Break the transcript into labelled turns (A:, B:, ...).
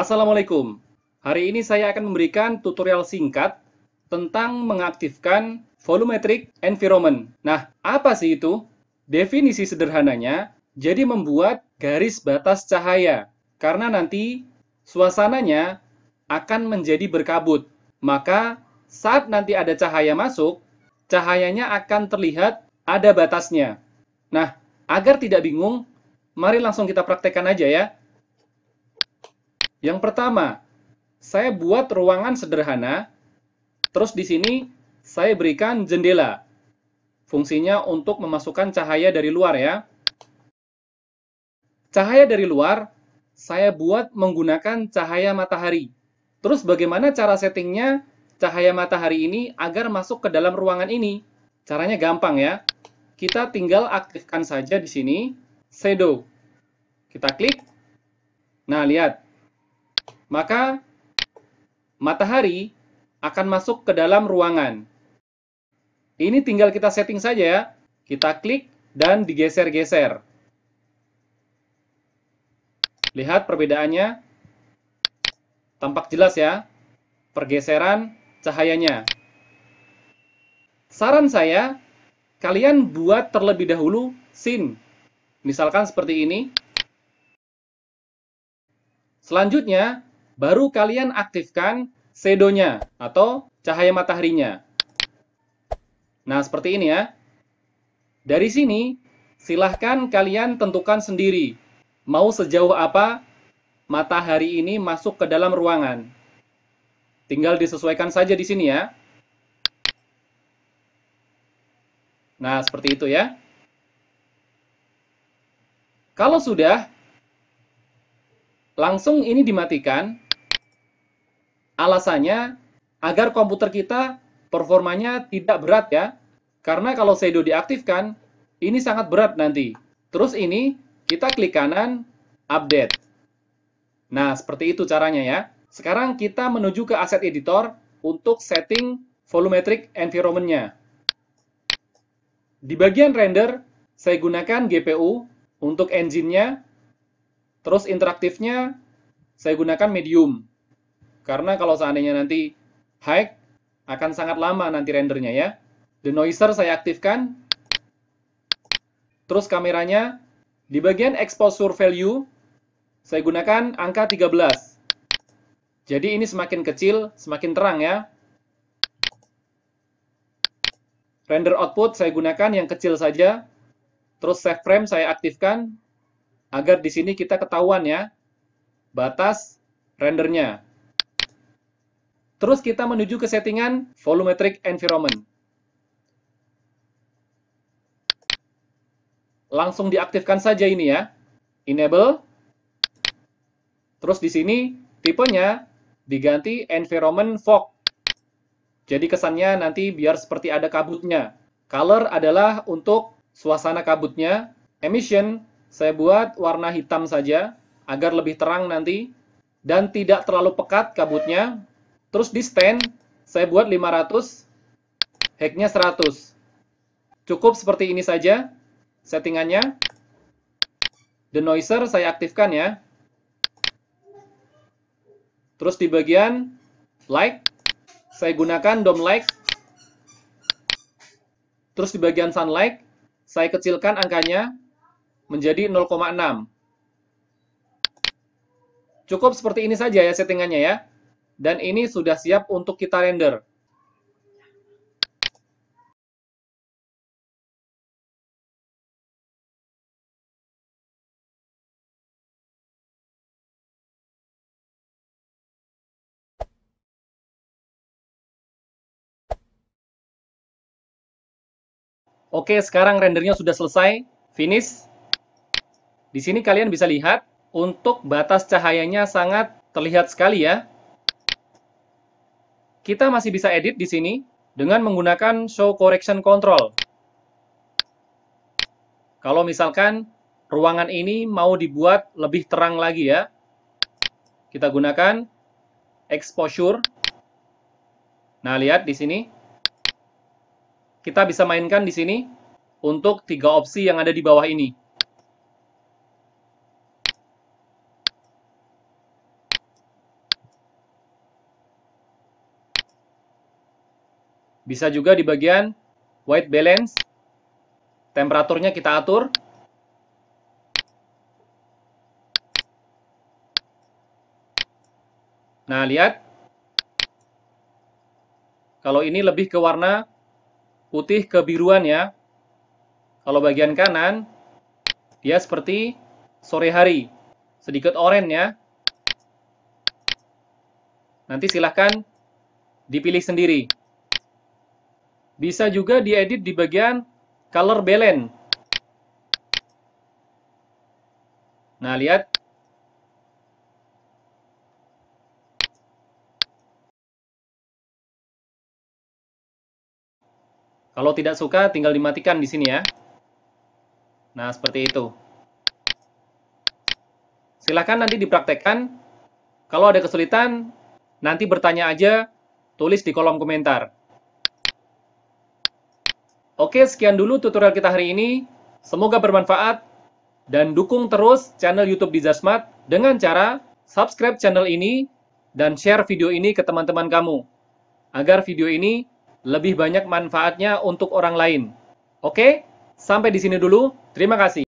A: Assalamualaikum. Hari ini saya akan memberikan tutorial singkat tentang mengaktifkan volumetric environment. Nah, apa sih itu? Definisi sederhananya, jadi membuat garis batas cahaya karena nanti suasananya akan menjadi berkabut. Maka saat nanti ada cahaya masuk, cahayanya akan terlihat ada batasnya. Nah, agar tidak bingung, mari langsung kita praktekkan aja ya. Yang pertama, saya buat ruangan sederhana, terus di sini saya berikan jendela. Fungsinya untuk memasukkan cahaya dari luar ya. Cahaya dari luar, saya buat menggunakan cahaya matahari. Terus bagaimana cara settingnya cahaya matahari ini agar masuk ke dalam ruangan ini? Caranya gampang ya. Kita tinggal aktifkan saja di sini, shadow. Kita klik. Nah, lihat maka matahari akan masuk ke dalam ruangan. Ini tinggal kita setting saja ya. Kita klik dan digeser-geser. Lihat perbedaannya. Tampak jelas ya, pergeseran cahayanya. Saran saya, kalian buat terlebih dahulu scene. Misalkan seperti ini. Selanjutnya, baru kalian aktifkan sedonya atau cahaya mataharinya. Nah, seperti ini ya. Dari sini, silahkan kalian tentukan sendiri mau sejauh apa matahari ini masuk ke dalam ruangan. Tinggal disesuaikan saja di sini ya. Nah, seperti itu ya. Kalau sudah, langsung ini dimatikan, Alasannya agar komputer kita performanya tidak berat ya. Karena kalau Shadow diaktifkan, ini sangat berat nanti. Terus ini kita klik kanan update. Nah, seperti itu caranya ya. Sekarang kita menuju ke aset editor untuk setting volumetric environment-nya. Di bagian render, saya gunakan GPU untuk engine-nya, terus interaktifnya saya gunakan medium. Karena kalau seandainya nanti high, akan sangat lama nanti rendernya ya. The Noiser saya aktifkan. Terus kameranya, di bagian exposure value, saya gunakan angka 13. Jadi ini semakin kecil, semakin terang ya. Render output saya gunakan yang kecil saja. Terus save frame saya aktifkan agar di sini kita ketahuan ya batas rendernya. Terus kita menuju ke settingan volumetric environment. Langsung diaktifkan saja ini ya. Enable. Terus di sini tipenya diganti environment fog. Jadi kesannya nanti biar seperti ada kabutnya. Color adalah untuk suasana kabutnya. Emission saya buat warna hitam saja agar lebih terang nanti dan tidak terlalu pekat kabutnya. Terus di stand, saya buat 500, hacknya 100. Cukup seperti ini saja settingannya. The Denoiser saya aktifkan ya. Terus di bagian like, saya gunakan dom like. Terus di bagian sun like, saya kecilkan angkanya menjadi 0,6. Cukup seperti ini saja ya settingannya ya. Dan ini sudah siap untuk kita render. Oke, sekarang rendernya sudah selesai. Finish. Di sini kalian bisa lihat, untuk batas cahayanya sangat terlihat sekali ya kita masih bisa edit di sini dengan menggunakan show correction control. Kalau misalkan ruangan ini mau dibuat lebih terang lagi ya, kita gunakan exposure. Nah, lihat di sini. Kita bisa mainkan di sini untuk tiga opsi yang ada di bawah ini. Bisa juga di bagian white balance. Temperaturnya kita atur. Nah, lihat. Kalau ini lebih ke warna putih kebiruan ya. Kalau bagian kanan, dia seperti sore hari. Sedikit oranye ya. Nanti silahkan dipilih sendiri. Bisa juga diedit di bagian color balance. Nah, lihat. Kalau tidak suka, tinggal dimatikan di sini ya. Nah, seperti itu. Silahkan nanti dipraktekkan. Kalau ada kesulitan, nanti bertanya aja, tulis di kolom komentar. Oke, sekian dulu tutorial kita hari ini. Semoga bermanfaat dan dukung terus channel YouTube di dengan cara subscribe channel ini dan share video ini ke teman-teman kamu agar video ini lebih banyak manfaatnya untuk orang lain. Oke, sampai di sini dulu. Terima kasih.